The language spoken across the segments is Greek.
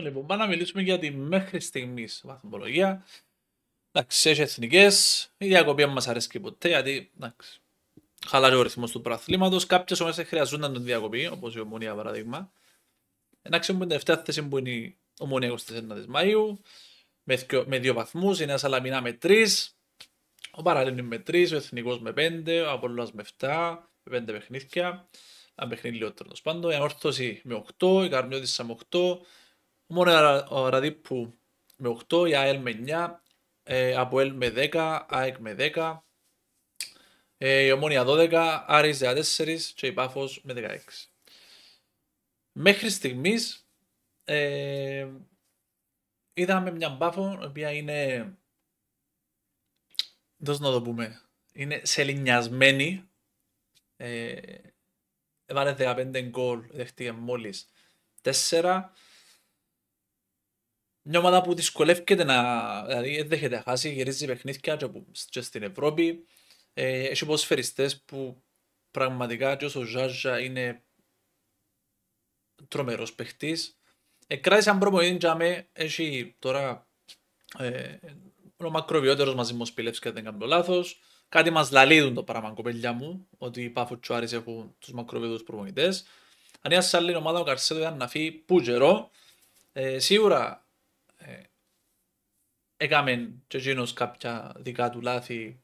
Λοιπόν, πάμε να μιλήσουμε για τη μέχρι στιγμής βαθμολογία. Εντάξει, έχει εθνικές. Η διακοπή μας αρέσει ποτέ, γιατί εντάξει, χαλάρει ο ρυθμός του προαθλήματος. Κάποιες ομάδες χρειαζόταν την διακοπή, όπως η Ομονία παράδειγμα. Εντάξει, ξέρουμε την τελευταία θέση που είναι η Ομονία 24 Μαου, με, δύο βαθμούς, η Νέα Σαλαμινά με τρεις, ο Παραλίνη με τρεις, ο Εθνικός με πέντε, ο Απολό με 7, με πέντε παιχνίδια. Αν παιχνίδι λιγότερο τέλος πάντων, η Ανόρθωση με 8, η Καρμιώτη με 8. Μόνος ο Ραδίπου με 8, η ΑΕΛ με 9, από ΕΛ με 10, ΑΕΚ με 10, ε, η Ομόνια 12, Άρης 14 και η Πάφος με 16. Μέχρι στιγμής ε, είδαμε μια Πάφο η οποία είναι, πώς να το πούμε, είναι σελινιασμένη, ε, έβαλε 15 γκολ, δέχτηκε μόλις 4, μια ομάδα που δυσκολεύεται να. Δηλαδή, δεν δέχεται χάσει, γυρίζει παιχνίδια και, και στην Ευρώπη. Ε, έχει ποδοσφαιριστές που πραγματικά και όσο Ζάζα είναι τρομερός παιχτή. Ε, κράτησε αν προμονή, τζάμε, έχει τώρα ε, ο μακροβιότερος μαζί μου σπηλεύσει και δεν κάνω λάθος. Κάτι μας λαλίδουν το πράγμα, κοπέλια μου, ότι οι Πάφος Τσουάρι έχουν τους μακροβιότερους προμονητές. Αν είσαι άλλη ομάδα, ο Καρσέδο ήταν να φύγει που γερό. Ε, σίγουρα έκαμε και εκείνος κάποια δικά του λάθη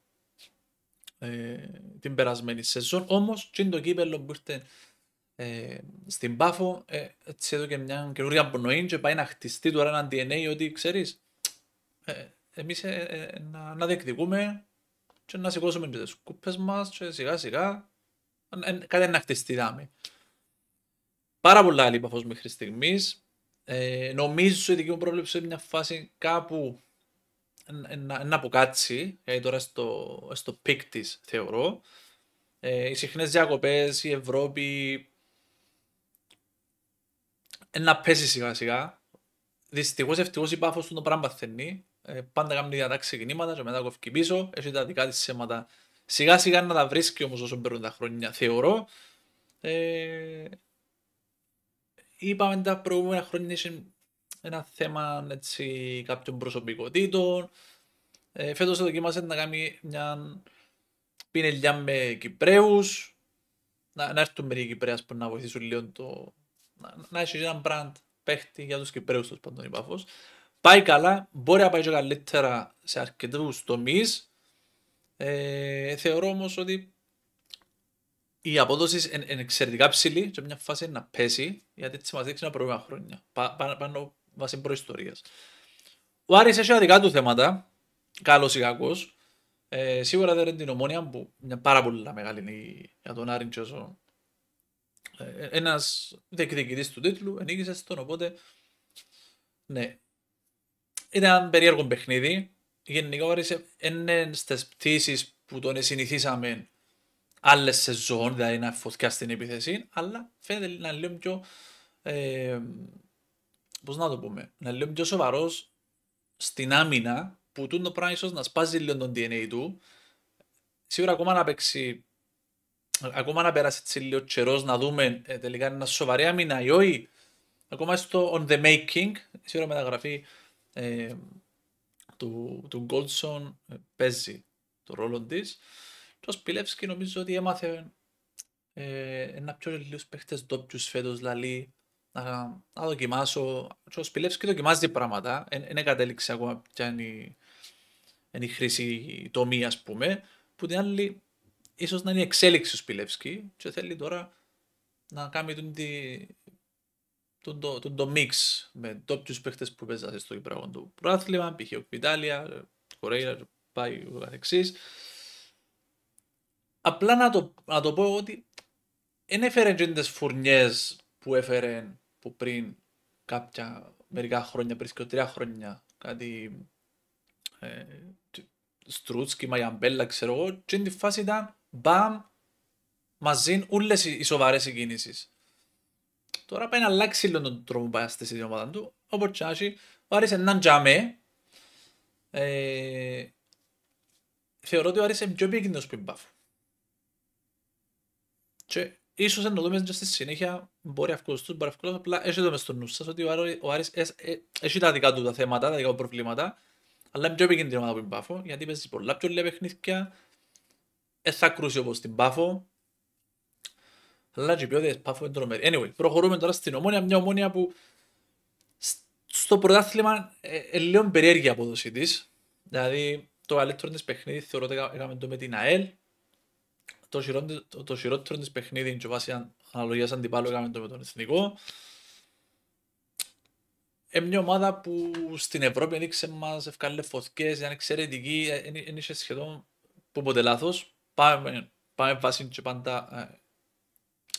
ε, την περασμένη σεζόν. Όμως, και το κύπελλο που ήρθε ε, στην Πάφο, ε, έτσι εδώ και μια καινούργια πνοή και πάει να χτιστεί τώρα ένα DNA ότι ξέρεις, ε, εμείς ε, ε, να, να διεκδικούμε και να σηκώσουμε και τις κούπες μας και σιγά σιγά κάτι να χτιστεί δάμε. Πάρα πολλά άλλη Πάφος μέχρι στιγμής. Ε, νομίζω η δική μου πρόβλεψη σε μια φάση κάπου να αποκάτσει, γιατί τώρα στο, στο πικ της θεωρώ. Ε, οι συχνές διακοπές, η Ευρώπη. να πέσει σιγά σιγά. Δυστυχώς, ευτυχώς η πάφος του το πράγμα ε, πάντα κάνει διατάξει κινήματα, και μετά κοφτεί πίσω. Έχει τα δικά της σήματα. Σιγά σιγά να τα βρίσκει όμως όσο παίρνουν τα χρόνια, θεωρώ. Ε, είπαμε τα προηγούμενα χρόνια ένα θέμα έτσι, κάποιων προσωπικότητων. Ε, φέτος δοκίμασε να κάνει μια πινελιά με Κυπρέους. Να, να έρθουν μερικοί Κυπρέας που να βοηθήσουν λίγο το... Να, να έχει ένα brand παίχτη για τους Κυπρέους τους πάντων υπάφος. Πάει καλά, μπορεί να πάει και καλύτερα σε αρκετούς τομείς. Ε, θεωρώ όμως ότι η απόδοση είναι εξαιρετικά ψηλή και μια φάση να πέσει γιατί έτσι μας δείξει ένα προηγούμενα χρόνια. Πάνω, πάνω βάσει προϊστορίας. Ο Άρης έχει δικά του θέματα, καλός ή κακός. Ε, σίγουρα δεν είναι την ομόνια που είναι πάρα πολύ μεγάλη για τον Άρη Ε, Ένας διεκδικητής του τίτλου ενίγησε τον οπότε. Ναι. Ήταν ένα περίεργο παιχνίδι. Γενικά ο Άρης είναι στις πτήσεις που τον συνηθίσαμε άλλες σεζόν, δηλαδή να φωτιά στην επίθεση, αλλά φαίνεται να είναι λίγο πιο ε, πώς να το πούμε, να λέω πιο σοβαρός στην άμυνα που τούτο πράγμα ίσως να σπάζει λίγο τον DNA του. Σίγουρα ακόμα να παίξει, ακόμα να πέρασει έτσι λίγο καιρός να δούμε ε, τελικά είναι ένα σοβαρή άμυνα ή όχι. Ακόμα στο on the making, σίγουρα μεταγραφή ε, του, του Goldson ε, παίζει το ρόλο της. Το Σπιλεύσκι νομίζω ότι έμαθε ε, ένα πιο λίγο παίχτες ντόπιους φέτος, δηλαδή να, να δοκιμάσω. Ο Σπιλεύσκη και δοκιμάζει πράγματα. Δεν ε, κατέληξε ακόμα ποια είναι είναι η χρήση τομή, ας πούμε. Που την άλλη, ίσως να είναι η εξέλιξη ο Σπιλεύσκη και θέλει τώρα να κάνει τον, τον, το μίξ με τόπιου παίχτες που παίζανε στο Ιπραγόν του πρόθλημα. Π.χ. ο ο Κορέιρα, πάει ο καθεξής. Απλά να το, να το πω ότι δεν έφερε τι φουρνιές που έφερε που πριν κάποια μερικά χρόνια, πριν και τρία χρόνια, κάτι ε, Στρούτσκι, Μαγιαμπέλα, ξέρω εγώ, και τη φάση ήταν μπαμ, μαζί όλες οι σοβαρέ συγκινήσει. Τώρα πάει να αλλάξει λίγο τον τρόπο που πάει στη ομάδα του, όπως και να ο έναν τζαμέ, ε, θεωρώ ότι ο Άρης είναι πιο πριν Και ίσως να το δούμε και στη συνέχεια, μπορεί να μπορεί αυκολουστούς, απλά έτσι το στο νους σας ότι ο Άρης ε, ε, έχει τα δικά του τα θέματα, τα δικά του προβλήματα, αλλά είναι πιο επικίνδυνο ομάδα την Πάφο, γιατί παίζει πολλά πιο λίγα παιχνίδια, Ε, θα κρούσει όπως την Πάφο, αλλά και η ποιότητα Πάφο είναι τρομερή. Anyway, προχωρούμε τώρα στην Ομόνια, μια Ομόνια που στο πρωτάθλημα είναι ε, λίγο περίεργη η απόδοσή της. δηλαδή το καλύτερο της παιχνίδι θεωρώ ότι έκαμε το με την ΑΕΛ, το, χειρότερο, της της παιχνίδι και βάσει αναλογίας αντιπάλου έκαμε το με τον εθνικό. Είναι μια ομάδα που στην Ευρώπη έδειξε μας, ευκάλες φωτιές, ήταν εξαιρετική, δεν ε, σχεδόν που ποτέ λάθος. Πάμε, πάμε πάντα ε,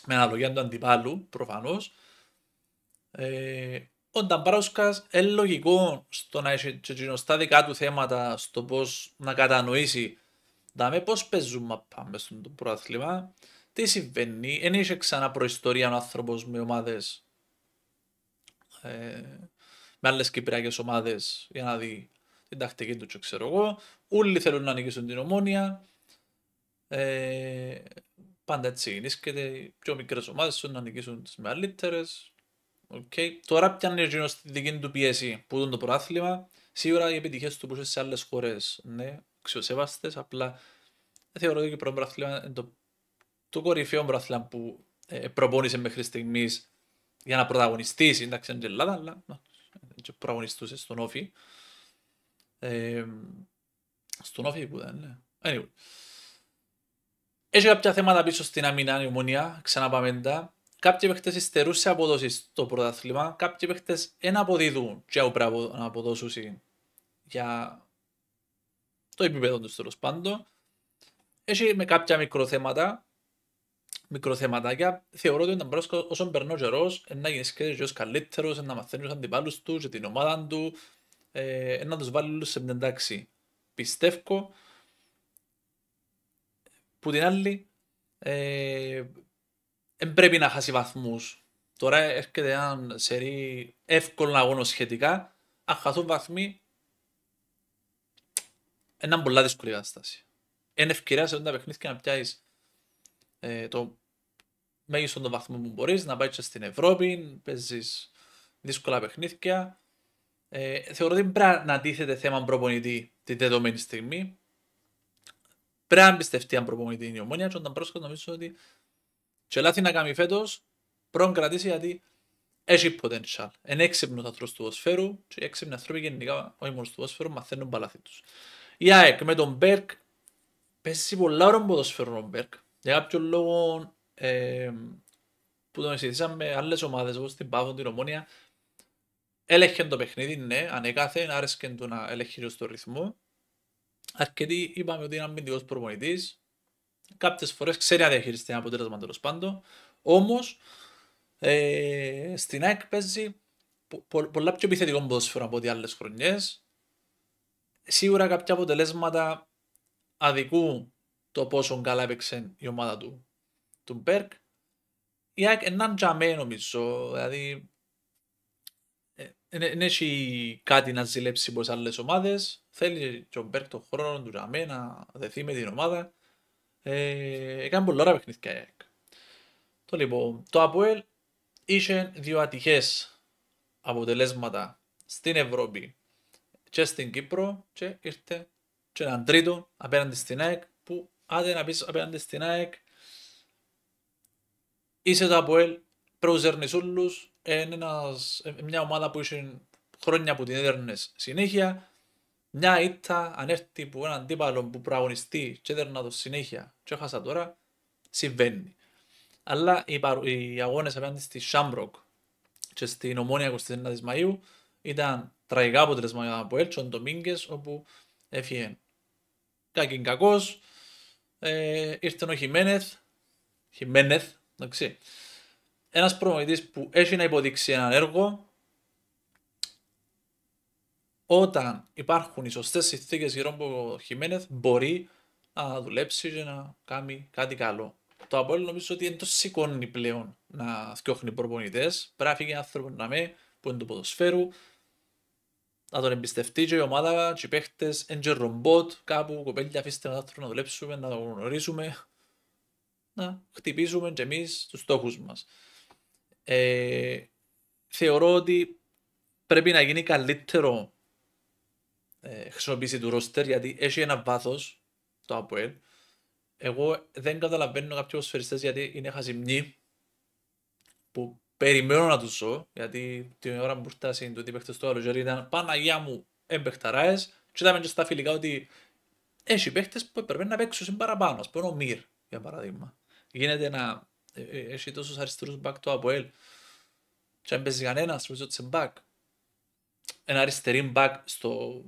με αναλογία του αντιπάλου, προφανώς. Ε, ο Νταμπράουσκα είναι λογικό στο να έχει και δικά του θέματα στο πώς να κατανοήσει Δάμε πώς παίζουμε, πάμε στον στο πρωτάθλημα. Τι συμβαίνει, δεν είχε ξανά προϊστορία ο άνθρωπος με ομάδες, ε, με άλλες κυπριακές ομάδες, για να δει την τακτική του ξέρω εγώ. Όλοι θέλουν να ανοίξουν την ομόνια. Ε, πάντα έτσι οι πιο μικρές ομάδες, θέλουν να ανοίξουν τις μεγαλύτερες. Okay. Τώρα πιάνει γίνο στη δική του πίεση που ήταν το πρωτάθλημα. Σίγουρα οι επιτυχίες του που είσαι σε άλλες χώρες ναι, αξιοσέβαστε. απλά θεωρώ ότι το πρώτο πρωτάθλημα το, το κορυφαίο πρωτάθλημα που ε, προπόνησε μέχρι στιγμής για να πρωταγωνιστήσει, εντάξει είναι Ελλάδα, αλλά και πρωταγωνιστούσε στον Όφη. Ε, στον Όφη που ήταν, ναι. Anyway. Έχει κάποια θέματα πίσω στην αμυνά, η ομονία, ξαναπάμε Κάποιοι παίχτες υστερούν σε αποδόσεις στο πρωτάθλημα, κάποιοι παίχτες δεν αποδίδουν και αποδόσουν για το επίπεδο τους τέλος πάντων. Έχει με κάποια μικροθέματα, μικροθεματάκια. Θεωρώ ότι όταν όσο περνά ο καιρό, να γίνεις και ο καλύτερο, να μαθαίνεις τους αντιπάλους τους και την ομάδα του, ε, να τους βάλει σε μια τάξη. Πιστεύω. Που την άλλη, ε, δεν πρέπει να χάσει βαθμούς. Τώρα έρχεται ένα σερί εύκολο αγώνα σχετικά. Αν χαθούν βαθμοί, έναν πολλά δύσκολη κατάσταση. Είναι ευκαιρία σε τα τα και να πιάσεις ε, το μέγιστο των βαθμών που μπορείς, να πάει στην Ευρώπη, παίζεις δύσκολα παιχνίδια. Ε, θεωρώ ότι πρέπει να αντίθεται θέμα προπονητή την δεδομένη στιγμή. Πρέπει να πιστευτεί αν προπονητή είναι η ομόνια. Και όταν πρόσφατα νομίζω ότι και λάθη να κάνει φέτος, πρώτον κρατήσει γιατί έχει potential. Είναι έξυπνο άνθρωπο του οσφαίρου και έξυπνοι άνθρωποι γενικά, όχι μόνος του οσφαίρου, μαθαίνουν παλάθη τους. Η ΑΕΚ με τον Μπέρκ πέσει πολλά ώρα σφέρουν ο Μπέρκ. Για κάποιο λόγο ε, που τον συζητήσαμε με άλλες ομάδες όπως την Πάφο, την Ομόνια έλεγχε το παιχνίδι, ναι, ανεκάθεν, άρεσκε του να ελεγχεί στο ρυθμό. Αρκετοί είπαμε ότι είναι αμυντικός προπονητής. Κάποιες φορές ξέρει να διαχειριστεί ένα αποτέλεσμα τέλος πάντων. Όμως, ε, στην ΑΕΚ παίζει πολλά πιο επιθετικό ποδόσφαιρο από ό,τι άλλες χρονιές σίγουρα κάποια αποτελέσματα αδικού το πόσο καλά έπαιξε η ομάδα του, του Μπέρκ. Η ΑΕΚ έναν τζαμέ νομίζω, δηλαδή δεν ε, έχει κάτι να ζηλέψει από άλλες ομάδες. Θέλει και ο Μπέρκ τον χρόνο του τζαμέ να δεθεί με την ομάδα. Ε, έκανε πολλά ώρα παιχνίδια η ΑΕΚ. Το λοιπόν, το Αποέλ είχε δύο ατυχές αποτελέσματα στην Ευρώπη και στην Κύπρο και ήρθε και έναν τρίτο απέναντι στην ΑΕΚ που άντε να πεις απέναντι στην ΑΕΚ είσαι το ΑΠΟΕΛ, προουζερνείς όλους, είναι ένας, μια ομάδα που είχε χρόνια που την έδερνες συνέχεια μια ήττα αν έρθει που έναν αντίπαλο που προαγωνιστεί και έδερνα το συνέχεια και έχασα τώρα συμβαίνει. Αλλά οι, παρο... οι αγώνες απέναντι στη Σάμπροκ και στην Ομόνια 29 Μαΐου ήταν τραγικά αποτελέσμα για τον Αποέλ, τον όπου έφυγε κακήν κακός, ε, ήρθε ο Χιμένεθ, Χιμένεθ, εντάξει, ένας προμονητής που έχει να υποδείξει έναν έργο, όταν υπάρχουν οι σωστές συνθήκες γύρω από τον Χιμένεθ, μπορεί να δουλέψει και να κάνει κάτι καλό. Το Αποέλ νομίζω ότι δεν το σηκώνει πλέον να φτιάχνει προπονητές. Πρέπει να φύγει άνθρωπο να με, που είναι του ποδοσφαίρου, να τον εμπιστευτεί και η ομάδα και οι παίχτες, και ρομπότ, κάπου κοπέλια αφήστε να να δουλέψουμε, να τον γνωρίσουμε, να χτυπήσουμε και εμείς τους στόχους μας. Ε, θεωρώ ότι πρέπει να γίνει καλύτερο ε, χρησιμοποίηση του ρόστερ γιατί έχει ένα βάθος, το ΑΠΟΕΛ. Εγώ δεν καταλαβαίνω κάποιοι φεριστές γιατί είναι χαζιμνοί που Περιμένω να του ζω, γιατί την ώρα που φτάσει το ότι παίχτε στο ζωή, ήταν Παναγία μου εμπεχταράες και είδαμε και στα φιλικά ότι έχει παίχτες που έπρεπε να παίξουν παραπάνω, Ας πούμε ο Μύρ για παράδειγμα. Γίνεται να ε, ε, έχει τόσους αριστερούς μπακ το ΑΠΟΕΛ και αν παίζει κανένας, νομίζω ότι σε μπακ. Ένα αριστερή μπακ στο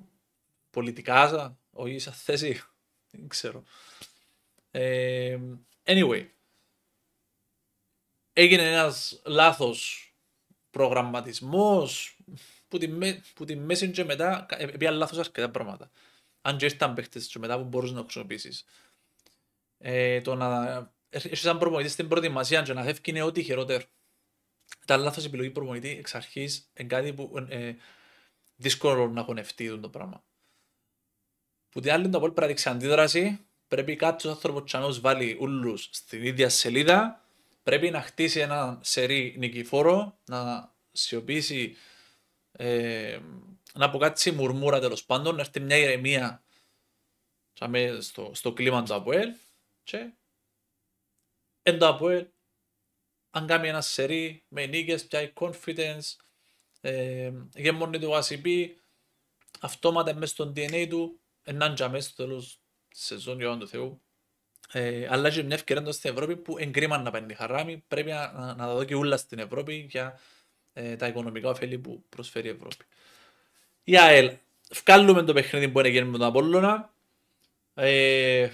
πολιτικά, όχι σε θέση, δεν ξέρω. Ε, anyway, έγινε ένας λάθος προγραμματισμός που τη, που τη Messenger και μετά ε, πήγαν λάθος αρκετά πράγματα. Αν και ήρθαν παίχτες και μετά που μπορούσες να χρησιμοποιήσεις. Ε, το να έχεις σαν προπονητή στην να φεύγει είναι ό,τι χειρότερο. Τα λάθος επιλογή προπονητή εξ αρχής είναι κάτι που ε, δύσκολο να χωνευτεί το πράγμα. Που τη άλλη το απόλυτα αντίδραση πρέπει κάποιος άνθρωπος να βάλει ούλους στην ίδια σελίδα πρέπει να χτίσει ένα σερί νικηφόρο, να σιωπήσει, ε, να αποκάτσει μουρμούρα τέλος πάντων, να έρθει μια ηρεμία στο, στο κλίμα του Αποέλ και εν το Αποέλ αν κάνει ένα σερί με νίκες, πια confidence, ε, γεμώνει του ACP, αυτόματα μέσα στο DNA του, ενάντια μέσα στο τέλος σεζόν για του Θεού ε, αλλά και μια ευκαιρία στην Ευρώπης που εγκρίμαν να παίρνει χαράμι. Πρέπει να, να, να τα δω και ούλα στην Ευρώπη για ε, τα οικονομικά ωφέλη που προσφέρει η Ευρώπη. Η ΑΕΛ. Βγάλουμε το παιχνίδι που είναι με τον Απόλλωνα. Ε,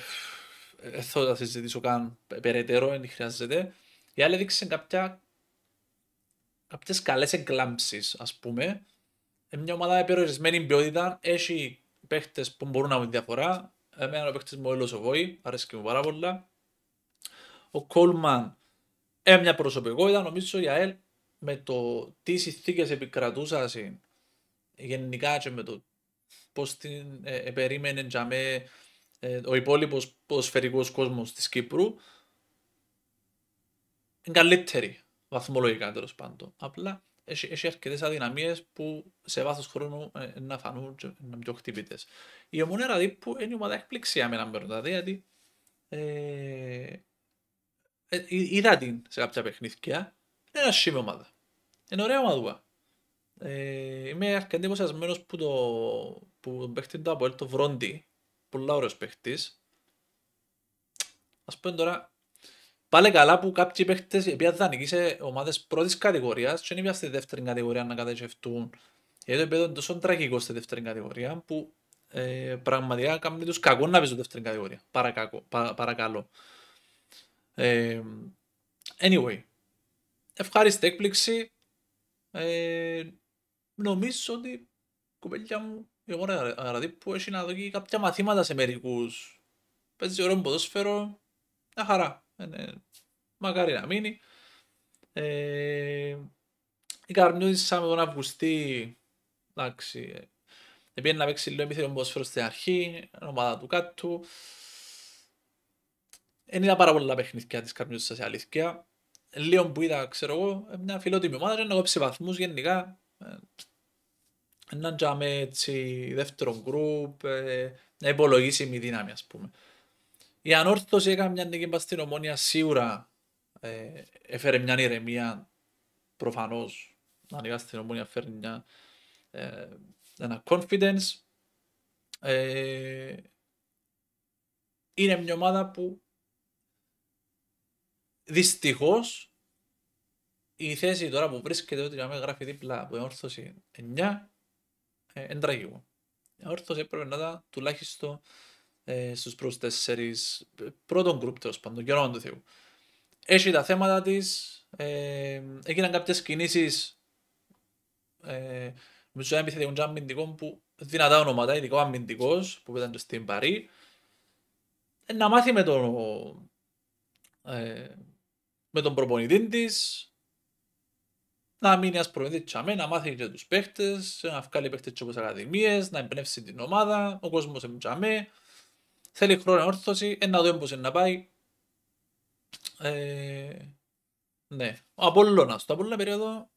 δεν θα συζητήσω καν περαιτέρω, δεν χρειάζεται. Η ΑΕΛ έδειξε κάποια κάποιες καλές εγκλάμψεις, ας πούμε. Ε, μια ομάδα με περιορισμένη ποιότητα έχει παίχτες που μπορούν να έχουν διαφορά. Εμένα ο παίκτης μου ο Βόη, αρέσκει μου πάρα πολλά. Ο Κόλμαν ε, μια προσωπικότητα, νομίζω η ΑΕΛ με το τι συνθήκες επικρατούσαν γενικά και με το πώς την ε, ε περίμενε για με, ε, ο υπόλοιπος κόσμος της Κύπρου είναι καλύτερη βαθμολογικά τέλος πάντων. Απλά έχει, έχει αρκετές αδυναμίες που σε βάθος χρόνου ε, να φανούν και να πιο χτυπητές. Η ομονία που είναι η ομάδα έκπληξη για μένα με ρωτάτε, γιατί ε, ε, ε, είδα την σε κάποια παιχνίδια. Είναι ένα σχήμα ομάδα. Είναι ωραία ομάδα. Ε, είμαι αρκετά εντυπωσιασμένος που το που παίχτη του Αποέλ, το Βρόντι, πολύ ωραίος παίχτης. Ας πούμε τώρα, Πάλε καλά που κάποιοι παίχτες οι οποίοι θα σε ομάδες πρώτης κατηγορίας, και είναι στη δεύτερη κατηγορία να καταγευτούν. Γιατί το επίπεδο είναι τόσο τραγικό στη δεύτερη κατηγορία που ε, πραγματικά κάνει του κακό να παίζουν δεύτερη κατηγορία. Παρακακό, πα, παρακαλώ. Ε, anyway, ευχάριστη έκπληξη. Ε, νομίζω ότι κουμπέλια μου η ρε Αραδίπου έχει να δω κάποια μαθήματα σε μερικούς. Παίζει ωραίο ποδόσφαιρο. Μια χαρά. Ε, ναι. μακάρι να μείνει. Ε, η Καρμιώτη σαν με τον Αυγουστή, εντάξει, επειδή να παίξει λίγο επίθετο ποδοσφαίρο στην αρχή, ομάδα του κάτω. Δεν είδα πάρα πολλά παιχνίδια της Καρμιώτης σε αλήθεια. Λίγο που είδα, ξέρω εγώ, μια φιλότιμη ομάδα, να κόψει βαθμούς γενικά. Ε, έναν τζάμε έτσι δεύτερο γκρουπ, ε, να μη δύναμη ας πούμε. Η Ανόρθωση έκανε μια νίκη μπα στην Ομόνια σίγουρα ε, έφερε μια ηρεμία προφανώς να ανοίγεις στην Ομόνια φέρνει μια, ε, ένα confidence ε, είναι μια ομάδα που δυστυχώς η θέση τώρα που βρίσκεται ότι για μένα γράφει δίπλα από την όρθωση 9 ε, τραγικό. Η όρθωση έπρεπε να ήταν τουλάχιστον ε, στους πρώτους τέσσερις ε, πρώτον γκρουπ τέλος πάντων, καιρό του Θεού. Έχει τα θέματα της. ε, έγιναν κάποιες κινήσεις ε, με τους επιθετικών και αμυντικών που δυνατά ονόματα, ειδικά ο αμυντικός που ήταν στην Παρή. Ε, να μάθει με τον, ε, με τον προπονητή της, να μείνει ένα προπονητή τσαμέ, να μάθει για τους παίχτες, να βγάλει παίχτες και από τις ακαδημίες, να εμπνεύσει την ομάδα, ο κόσμος εμπνεύσει ΑΜΕ, Θέλει χρόνο όρθωση, ένα δούμε πώς είναι να πάει. Ε, ναι. Ο Απόλλωνας. Το Απόλλωνα περίοδο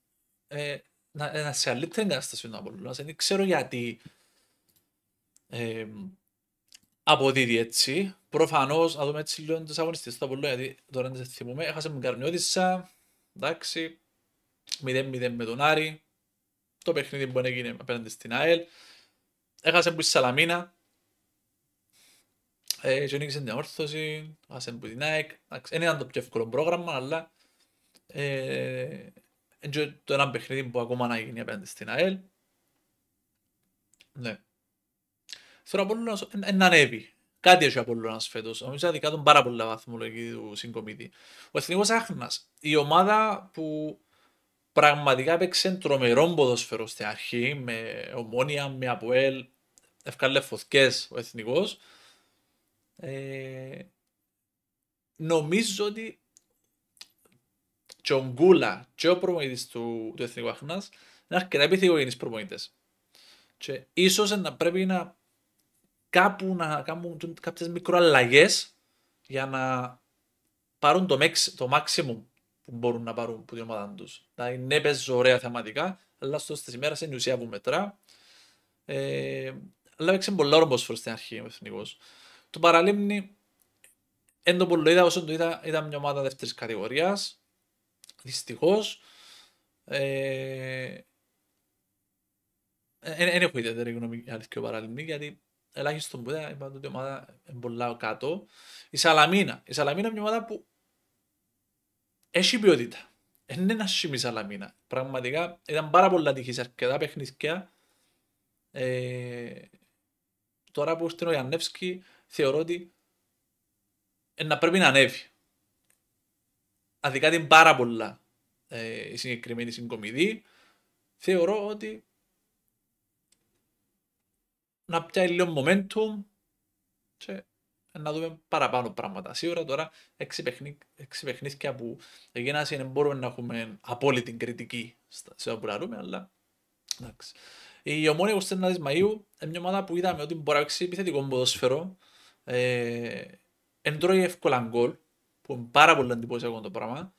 ε, να, να σε είναι κατάσταση ο Απόλλωνας. Δεν ξέρω γιατί ε, αποδίδει έτσι. Προφανώς, να δούμε έτσι λίγο τους αγωνιστές του Απόλλωνα, γιατί τώρα δεν θυμούμε. Έχασε με Καρνιώτισσα, εντάξει, 0-0 με τον Άρη. Το παιχνίδι που έγινε απέναντι στην ΑΕΛ. Έχασε που η Σαλαμίνα, έχει και νίκησε την όρθωση, άσε που την ΑΕΚ. Δεν ήταν το πιο εύκολο πρόγραμμα, αλλά ε, το ένα παιχνίδι που ακόμα να γίνει απέναντι στην ΑΕΛ. Ναι. να πω να ανέβει. Κάτι έχει ο Απόλλωνας φέτος. Νομίζω ότι κάτω πάρα πολλά βαθμολογική του συγκομίτη. Ο Εθνικός Άχνας, η ομάδα που πραγματικά έπαιξε τρομερό ποδοσφαιρό στην αρχή, με ομόνια, με αποέλ, ευκάλε φωτιές ο Εθνικός. Ε, νομίζω ότι και ο Γκούλα και ο προπονητής του, του Εθνικού Αχνάς είναι αρκετά επιθυγωγενείς προπονητές. Και ίσως να πρέπει να κάπου να κάνουν κάποιες μικροαλλαγές για να πάρουν το, μέξι, το maximum που μπορούν να πάρουν από την ομάδα τους. Δηλαδή ναι παίζουν ωραία θεματικά, αλλά στο στις ημέρες είναι η ουσία που μετρά. Ε, αλλά έπαιξε πολλά στην αρχή ο Εθνικός. Το παραλίμνη, εν τον πολλοίδα όσο το είδα, ήταν μια ομάδα δεύτερης κατηγορίας, δυστυχώς. Ε, ε, έχω ιδιαίτερη γνώμη για ο παραλίμνη, γιατί ελάχιστον που είδα, είπα ότι η ομάδα είναι πολλά κάτω. Η Σαλαμίνα. Η Σαλαμίνα είναι μια ομάδα που έχει ποιότητα. Είναι ένα σημείο Σαλαμίνα. Πραγματικά ήταν πάρα πολλά τυχής αρκετά παιχνίδια. Ε, Τώρα που ήρθε ο Ιαννεύσκη, θεωρώ ότι να πρέπει να ανέβει. Αδικά την πάρα πολλά ε, η συγκεκριμένη συγκομιδή. Θεωρώ ότι να πιάει λίγο momentum και να δούμε παραπάνω πράγματα. Σίγουρα τώρα έξι, που έγιναν δεν μπορούμε να έχουμε απόλυτη κριτική σε ό,τι αλλά εντάξει. Ε, η ομόνια της Μαΐου είναι μια ομάδα που είδαμε ότι μπορεί να ξέρει επιθετικό ποδόσφαιρο. Ε, εν τρώει εύκολα γκολ, που είναι πάρα πολύ εντυπωσιακό το πράγμα.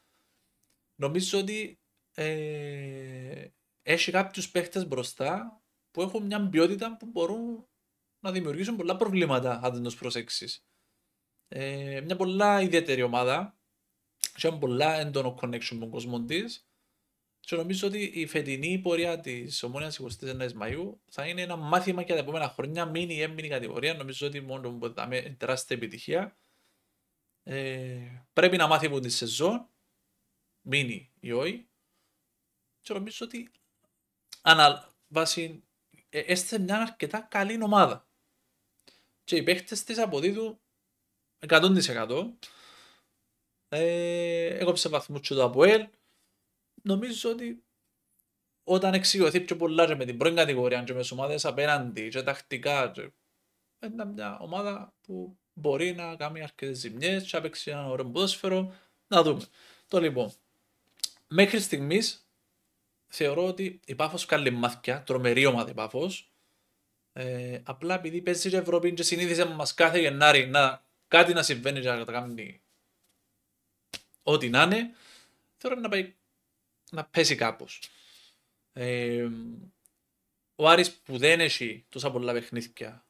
Νομίζω ότι ε, έχει κάποιους παίχτες μπροστά που έχουν μια ποιότητα που μπορούν να δημιουργήσουν πολλά προβλήματα αν δεν τους προσέξεις. Ε, μια πολλά ιδιαίτερη ομάδα. Έχει πολλά έντονο connection με τον κόσμο της. Και νομίζω ότι η φετινή πορεία της Ομόνιας 24 Μαου θα είναι ένα μάθημα για τα επόμενα χρόνια. Μείνει ή έμεινη κατηγορία. Νομίζω ότι μόνο που θα με τεράστια επιτυχία. Ε, πρέπει να μάθει από τη σεζόν. Μείνει ή όχι. Και νομίζω ότι ανα, βάση, ε, μια αρκετά καλή ομάδα. Και οι παίχτες της αποδίδουν 100%. Ε, έγωψε βαθμού του Αποέλ νομίζω ότι όταν εξηγωθεί πιο πολλά και με την πρώτη κατηγορία και με τις ομάδες απέναντι και τακτικά είναι μια ομάδα που μπορεί να κάνει αρκετές ζημιές και παίξει ένα ωραίο ποδόσφαιρο να δούμε. Το λοιπόν, μέχρι στιγμής θεωρώ ότι η Πάφος καλή μάθηκε, τρομερή ομάδα η Πάφος ε, απλά επειδή παίζει η Ευρώπη και συνήθιζε μας κάθε Γενάρη να κάτι να συμβαίνει για να τα κάνει ό,τι να είναι θεωρώ να πάει να πέσει κάπως. Ε, ο Άρης που δεν έχει τόσα πολλά παιχνίδια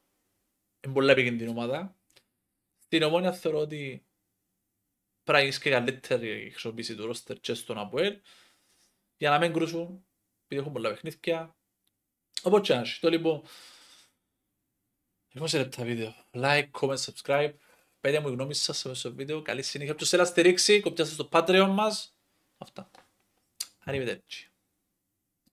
είναι πολλά επικίνδυνη ομάδα. Στην ομόνια θεωρώ ότι πράγει και καλύτερη χρησιμοποίηση του ρόστερ και στον Αποέλ για να μην κρούσουν επειδή έχουν πολλά παιχνίδια. Οπότε και άρχι. Το λοιπόν, σε λεπτά βίντεο. Like, comment, subscribe. Πέντε μου γνώμη σας σε αυτό το βίντεο. Καλή συνέχεια. Ποιος θέλει να στηρίξει, κοπιάστε στο Patreon μας. Αυτά. Arrivederci.